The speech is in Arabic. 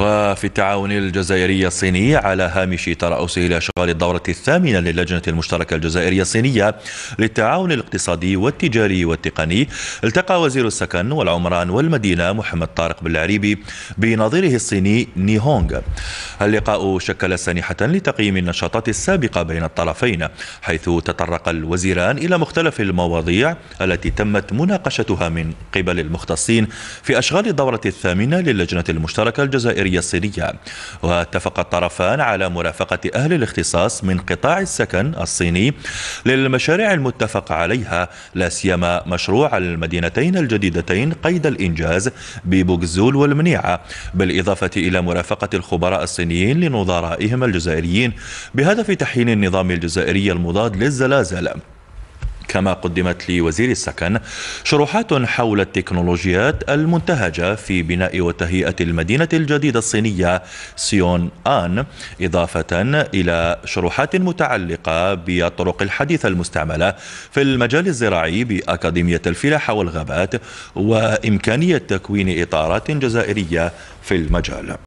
وفي التعاون الجزائري الصيني على هامش ترأسه لأشغال الدورة الثامنة للجنة المشتركة الجزائرية الصينية للتعاون الاقتصادي والتجاري والتقني التقى وزير السكن والعمران والمدينة محمد طارق بالعريبي بنظيره الصيني نيهونغ اللقاء شكل سانحة لتقييم النشاطات السابقة بين الطرفين حيث تطرق الوزيران إلى مختلف المواضيع التي تمت مناقشتها من قبل المختصين في أشغال الدورة الثامنة للجنة المشتركة الجزائرية الصينية واتفق الطرفان على مرافقة أهل الاختصاص من قطاع السكن الصيني للمشاريع المتفق عليها لا سيما مشروع المدينتين الجديدتين قيد الإنجاز ببوكزول والمنيعة بالإضافة إلى مرافقة الخبراء الصينيين الفلسطينيين لنظرائهم الجزائريين بهدف تحيين النظام الجزائري المضاد للزلازل كما قدمت لوزير السكن شروحات حول التكنولوجيات المنتهجة في بناء وتهيئة المدينة الجديدة الصينية سيون آن إضافة إلى شروحات متعلقة بالطرق الحديثة المستعملة في المجال الزراعي بأكاديمية الفلاحة والغابات وإمكانية تكوين إطارات جزائرية في المجال